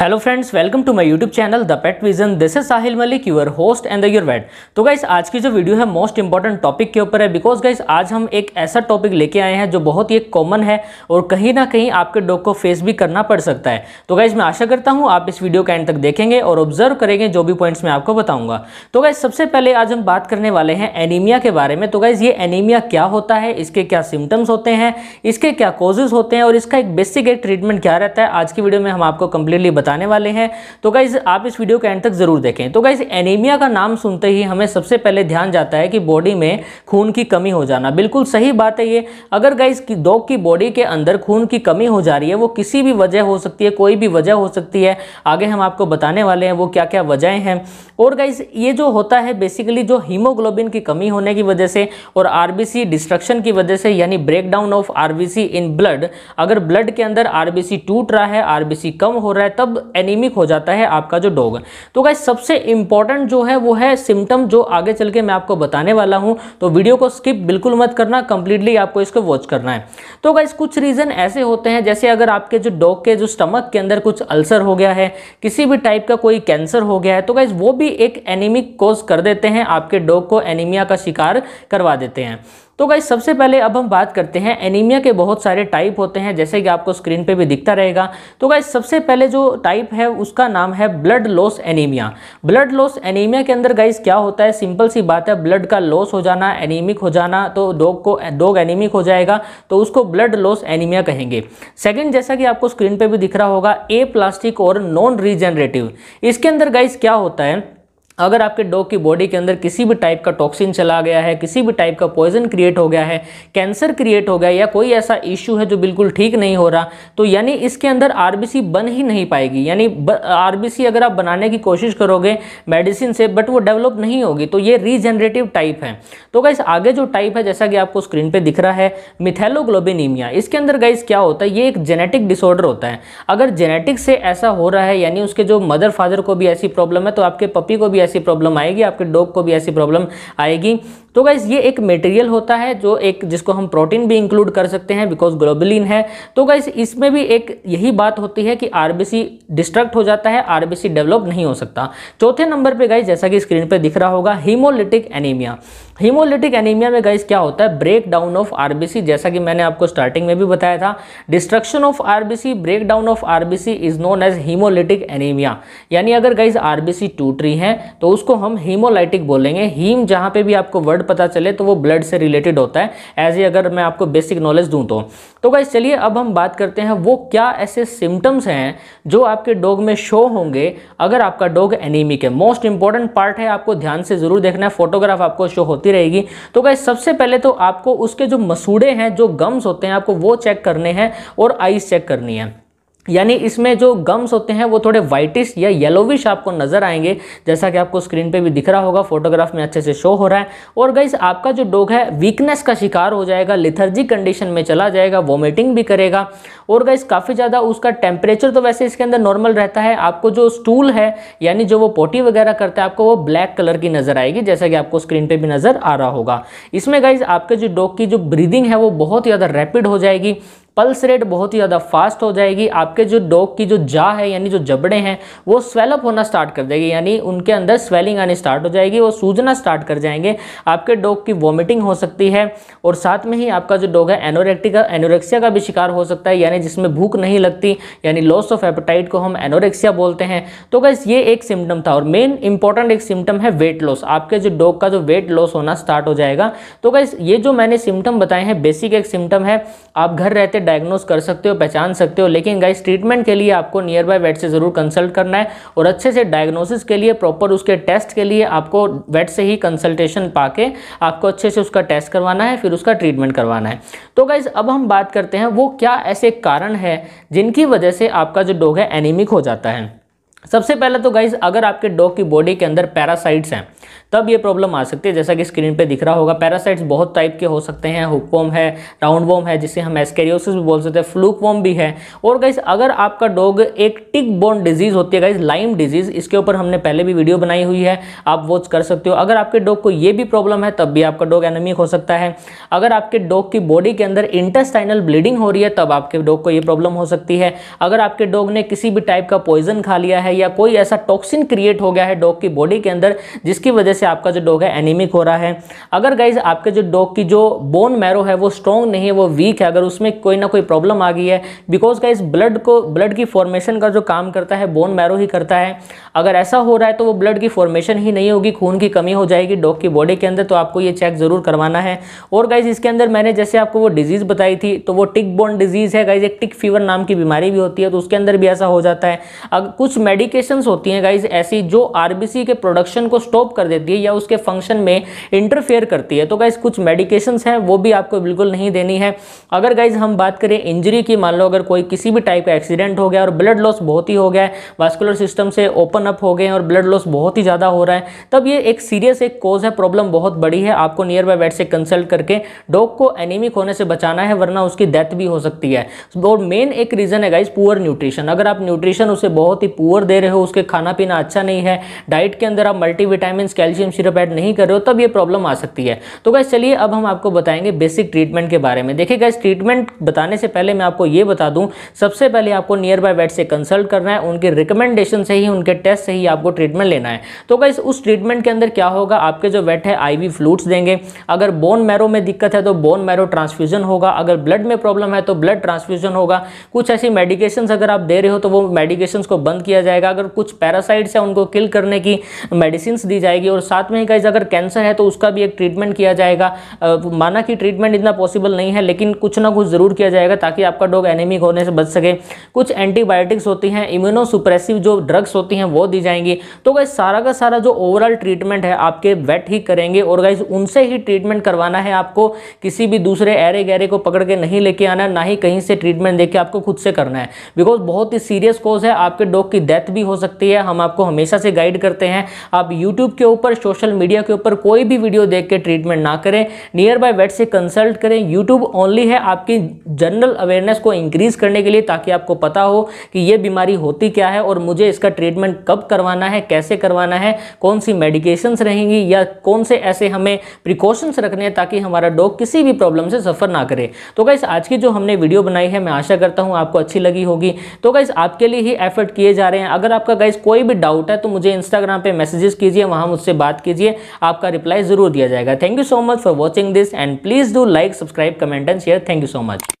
hello friends welcome to my YouTube channel the Pet Vision this is Sahil Malik your host and the your vet तो guys आज की जो video है most important topic के ऊपर है बिकॉज गाइस आज हम एक ऐसा टॉपिक लेके आए हैं जो बहुत ही कॉमन है और कहीं ना कहीं आपके डॉग को फेस भी करना पड़ सकता है तो गाइज़ मैं आशा करता हूँ आप इस वीडियो का एंड तक देखेंगे और ऑब्जर्व करेंगे जो भी पॉइंट्स मैं आपको बताऊंगा तो गाइज सबसे पहले आज हम बात करने वाले हैं एनीमिया के बारे में तो गाइज ये एनीमिया क्या होता है इसके क्या सिम्टम्स होते हैं इसके क्या कॉजेज होते हैं और इसका एक बेसिक एक ट्रीटमेंट क्या रहता है आज की वीडियो में हम आपको कंप्लीटली बता बताने वाले हैं तो गाइज आप इस वीडियो के एंड तक ज़रूर देखें तो गाइज एनीमिया का नाम सुनते ही हमें सबसे पहले ध्यान जाता है कि बॉडी में खून की कमी हो जाना बिल्कुल सही बात है ये अगर गाइज की डॉग की बॉडी के अंदर खून की कमी हो जा रही है वो किसी भी वजह हो सकती है कोई भी वजह हो सकती है आगे हम आपको बताने वाले हैं वो क्या क्या वजहें हैं और गाइज ये जो होता है बेसिकली जो हीमोग्लोबिन की कमी होने की वजह से और आरबीसी डिस्ट्रक्शन की वजह से यानी breakdown of RBC in blood अगर ब्लड के अंदर आरबीसी टूट रहा है आरबीसी कम हो रहा है तब एनीमिक हो जाता है आपका जो डॉग तो गाइज सबसे इंपॉर्टेंट जो है वो है सिम्टम जो आगे चल के मैं आपको बताने वाला हूँ तो वीडियो को स्किप बिल्कुल मत करना कंप्लीटली आपको इसको वॉच करना है तो गाइज कुछ रीज़न ऐसे होते हैं जैसे अगर आपके जो डॉग के जो स्टमक के अंदर कुछ अल्सर हो गया है किसी भी टाइप का कोई कैंसर हो गया है तो गाइज वो भी एक एनीमिक कोज कर देते हैं आपके डॉग को एनीमिया का शिकार करवा देते हैं तो गाइज सबसे पहले अब हम बात करते हैं एनीमिया के बहुत सारे टाइप होते हैं जैसे कि आपको स्क्रीन पे भी दिखता रहेगा तो गाइज सबसे पहले जो टाइप है उसका नाम है blood loss anaemia blood loss anaemia के अंदर गाइज क्या होता है सिंपल सी बात है ब्लड का लॉस हो जाना एनीमिक हो जाना तो डॉग को डॉग एनीमिक हो जाएगा तो उसको ब्लड लॉस एनीमिया कहेंगे सेकेंड जैसा कि आपको स्क्रीन पर भी दिख रहा होगा ए प्लास्टिक और नॉन रीजनरेटिव इसके अंदर गाइज क्या होता है अगर आपके डॉग की बॉडी के अंदर किसी भी टाइप का टॉक्सिन चला गया है किसी भी टाइप का पॉइजन क्रिएट हो गया है कैंसर क्रिएट हो गया या कोई ऐसा इश्यू है जो बिल्कुल ठीक नहीं हो रहा तो यानी इसके अंदर आरबीसी बन ही नहीं पाएगी यानी आरबीसी अगर आप बनाने की कोशिश करोगे मेडिसिन से बट वो डेवलप नहीं होगी तो ये रीजनरेटिव टाइप है तो गाइस आगे जो टाइप है जैसा कि आपको स्क्रीन पर दिख रहा है मिथेलोग्लोबिनीमिया इसके अंदर गाइस क्या होता है ये एक जेनेटिक डिसऑर्डर होता है अगर जेनेटिक से ऐसा हो रहा है यानी उसके जो मदर फादर को भी ऐसी प्रॉब्लम है तो आपके पपी को भी ऐसी प्रॉब्लम आएगी आपके डॉग को भी ऐसी प्रॉब्लम आएगी तो गाइज ये एक मटेरियल होता है जो एक जिसको हम प्रोटीन भी इंक्लूड कर सकते हैं बिकॉज ग्लोबलिन है तो गाइज इसमें भी एक यही बात होती है कि आरबीसी डिस्ट्रक्ट हो जाता है आरबीसी डेवलप नहीं हो सकता चौथे नंबर पे गाइज जैसा कि स्क्रीन पे दिख रहा होगा हीमोलिटिक एनीमिया हीमोलिटिक एनीमिया में गाइज क्या होता है ब्रेक डाउन ऑफ आरबीसी जैसा कि मैंने आपको स्टार्टिंग में भी बताया था destruction of RBC break down of RBC is known as haemolytic anaemia यानी अगर गाइज आरबीसी टूट रही है तो उसको हम हीमोलाइटिक बोलेंगे हीम जहां पे भी आपको वर्ड पता चले तो वो ब्लड से रिलेटेड होता है एज ए अगर मैं आपको बेसिक नॉलेज दूँ तो, तो गाइज चलिए अब हम बात करते हैं वो क्या ऐसे सिम्टम्स हैं जो आपके डॉग में शो होंगे अगर आपका डॉग एनीमिक है मोस्ट इंपॉर्टेंट पार्ट है आपको ध्यान से ज़रूर देखना है फोटोग्राफ आपको शो होती रहेगी तो गाइज सबसे पहले तो आपको उसके जो मसूड़े हैं जो गम्स होते हैं आपको वो चेक करने हैं और आइस चेक करनी है यानी इसमें जो गम्स होते हैं वो थोड़े वाइटिश या येलोविश आपको नजर आएंगे जैसा कि आपको स्क्रीन पे भी दिख रहा होगा फोटोग्राफ में अच्छे से शो हो रहा है और गाइस आपका जो डॉग है वीकनेस का शिकार हो जाएगा लिथर्जी कंडीशन में चला जाएगा वोमिटिंग भी करेगा और गाइस काफ़ी ज़्यादा उसका टेम्परेचर तो वैसे इसके अंदर नॉर्मल रहता है आपको जो स्टूल है यानी जो वो पोटी वगैरह करता है आपको वो ब्लैक कलर की नज़र आएगी जैसा कि आपको स्क्रीन पर भी नज़र आ रहा होगा इसमें गाइज आपके जो डॉग की जो ब्रीदिंग है वो बहुत ज़्यादा रैपिड हो जाएगी पल्स रेट बहुत ही ज़्यादा फास्ट हो जाएगी आपके जो डॉग की जो जा है यानी जो जबड़े हैं वो स्वेलअप होना स्टार्ट कर देगी यानी उनके अंदर स्वेलिंग आनी स्टार्ट हो जाएगी वो सूजना स्टार्ट कर जाएंगे आपके डॉग की वॉमिटिंग हो सकती है और साथ में ही आपका जो डॉग है एनोरेक्टिका एनोरेक्सिया का भी शिकार हो सकता है यानी जिसमें भूख नहीं लगती यानी लॉस ऑफ एपेटाइट को हम एनोरेक्सिया बोलते हैं तो बस ये एक सिम्टम था और मेन इंपॉर्टेंट एक सिम्टम है वेट लॉस आपके जो डॉग का जो वेट लॉस होना स्टार्ट हो जाएगा तो बस ये जो मैंने सिम्टम बताए हैं बेसिक एक सिम्टम है आप घर रहते डायग्नोस कर सकते हो पहचान सकते हो लेकिन गाइस ट्रीटमेंट के लिए आपको नियर बाय वेट से ज़रूर कंसल्ट करना है और अच्छे से डायग्नोसिस के लिए प्रॉपर उसके टेस्ट के लिए आपको वेट से ही कंसल्टेशन पा के आपको अच्छे से उसका टेस्ट करवाना है फिर उसका ट्रीटमेंट करवाना है तो गाइज अब हम बात करते हैं वो क्या ऐसे कारण है जिनकी वजह से आपका जो डोग है एनीमिक हो जाता है सबसे पहले तो गाइज अगर आपके डॉग की बॉडी के अंदर पैरासाइट्स हैं तब ये प्रॉब्लम आ सकती है जैसा कि स्क्रीन पे दिख रहा होगा पैरासाइट्स बहुत टाइप के हो सकते हैं हुकवोम है राउंड वोम है जिसे हम एस्केरियोसिस भी बोल सकते हैं फ्लूक वॉम भी है और गाइज अगर आपका डॉग एक टिक बोन डिजीज़ होती है गाइज लाइम डिजीज़ इसके ऊपर हमने पहले भी वीडियो बनाई हुई है आप वॉच कर सकते हो अगर आपके डॉग को ये भी प्रॉब्लम है तब भी आपका डॉग एनमिक हो सकता है अगर आपके डॉग की बॉडी के अंदर इंटेस्टाइनल ब्लीडिंग हो रही है तब आपके डॉग को ये प्रॉब्लम हो सकती है अगर आपके डॉग ने किसी भी टाइप का पॉइजन खा लिया है है या कोई ऐसा टॉक्सिन क्रिएट हो गया है डॉग की बॉडी के अंदर जिसकी वजह से आपका जो डॉग है एनीमिक हो रहा है अगर गाइज आपके जो डॉग की जो बोन मैरो है वो स्ट्रॉन्ग नहीं है वो वीक है अगर उसमें कोई ना कोई प्रॉब्लम आ गई है बिकॉज गाइज ब्लड को ब्लड की फॉर्मेशन का जो काम करता है बोन मैरो ही करता है अगर ऐसा हो रहा है तो वो ब्लड की फॉर्मेशन ही नहीं होगी खून की कमी हो जाएगी डॉग की बॉडी के अंदर तो आपको ये चेक ज़रूर करवाना है और गाइज इसके अंदर मैंने जैसे आपको वो डिजीज़ बताई थी तो वो टिक बोन डिजीज़ है गाइज एक टिक फीवर नाम की बीमारी भी होती है तो उसके अंदर भी ऐसा हो जाता है अगर कुछ मेडिकेशंस होती हैं गाइज ऐसी जो आरबीसी के प्रोडक्शन को स्टॉप कर देती है या उसके फंक्शन में इंटरफेयर करती है तो गाइज कुछ मेडिकेशंस हैं वो भी आपको बिल्कुल नहीं देनी है अगर गाइज हम बात करें इंजरी की मान लो अगर कोई किसी भी टाइप का एक्सीडेंट हो गया और ब्लड लॉस बहुत ही हो गया है वास्कुलर सिस्टम से ओपन अप हो गए और ब्लड लॉस बहुत ही ज़्यादा हो रहा है तब ये एक सीरियस एक कॉज है प्रॉब्लम बहुत बड़ी है आपको नियर बाय वेट से कंसल्ट करके डॉग को एनीमिक होने से बचाना है वरना उसकी डेथ भी हो सकती है और मेन एक रीज़न है गाइज पुअर न्यूट्रिशन अगर आप न्यूट्रिशन उसे बहुत ही पुअर दे रहे हो उसके खाना पीना अच्छा नहीं है डाइट के अंदर आप मल्टीविटामिन कैल्शियम सिरप ऐड नहीं कर रहे हो तब ये प्रॉब्लम आ सकती है तो गैस चलिए अब हम आपको बताएंगे बेसिक ट्रीटमेंट के बारे में देखिए गैस ट्रीटमेंट बताने से पहले मैं आपको ये बता दूँ सबसे पहले आपको नियर बाय वेट से कंसल्ट करना है उनके रिकमेंडेशन से ही उनके टेस्ट से ही आपको ट्रीटमेंट लेना है तो गैस उस ट्रीटमेंट के अंदर क्या होगा आपके जो वेट है आईवी वी देंगे अगर बोन मैरो में दिक्कत है तो बोन मैरो ट्रांसफ्यूजन होगा अगर ब्लड में प्रॉब्लम है तो ब्लड ट्रांसफ्यूजन होगा कुछ ऐसी मेडिकेशंस अगर आप दे रहे हो तो वो मेडिकेशंस को बंद किया जाएगा जाएगा अगर कुछ पैरासाइट्स हैं उनको किल करने की मेडिसिन दी जाएगी और साथ में ही गाइज अगर कैंसर है तो उसका भी एक ट्रीटमेंट किया जाएगा माना कि ट्रीटमेंट इतना पॉसिबल नहीं है लेकिन कुछ ना कुछ ज़रूर किया जाएगा ताकि आपका डॉग एनेमिक होने से बच सके कुछ एंटीबायोटिक्स होती हैं इम्यूनो सुप्रेसिव जो ड्रग्स होती हैं वो दी जाएंगी तो गाइज सारा का सारा जो ओवरऑल ट्रीटमेंट है आपके वेट ही करेंगे और गाइज उनसे ही ट्रीटमेंट करवाना है आपको किसी भी दूसरे एरे गहरे को पकड़ के नहीं लेके आना ना ही कहीं से ट्रीटमेंट देके आपको खुद से करना है बिकॉज बहुत ही सीरियस कॉज है आपके डॉग की डेथ डेथ भी हो सकती है हम आपको हमेशा से गाइड करते हैं आप यूट्यूब के ऊपर सोशल मीडिया के ऊपर कोई भी वीडियो देख के ट्रीटमेंट ना करें नियर बाय वेट से कंसल्ट करें यूट्यूब ओनली है आपकी जनरल अवेयरनेस को इंक्रीज करने के लिए ताकि आपको पता हो कि यह बीमारी होती क्या है और मुझे इसका ट्रीटमेंट कब करवाना है कैसे करवाना है कौन सी मेडिकेशन रहेंगी या कौन से ऐसे हमें प्रिकॉशंस रखने हैं ताकि हमारा डॉग किसी भी प्रॉब्लम से सफ़र ना करे तो गाइस आज की जो हमने वीडियो बनाई है मैं आशा करता हूं आपको अच्छी लगी होगी तो गाइस आपके लिए ही एफर्ट किए जा रहे हैं अगर आपका गाइज कोई भी डाउट है तो मुझे इंस्टाग्राम पे मैसेजेस कीजिए वहाँ मुझसे बात कीजिए आपका रिप्लाई जरूर दिया जाएगा thank you so much for watching this and please do like subscribe comment and share thank you so much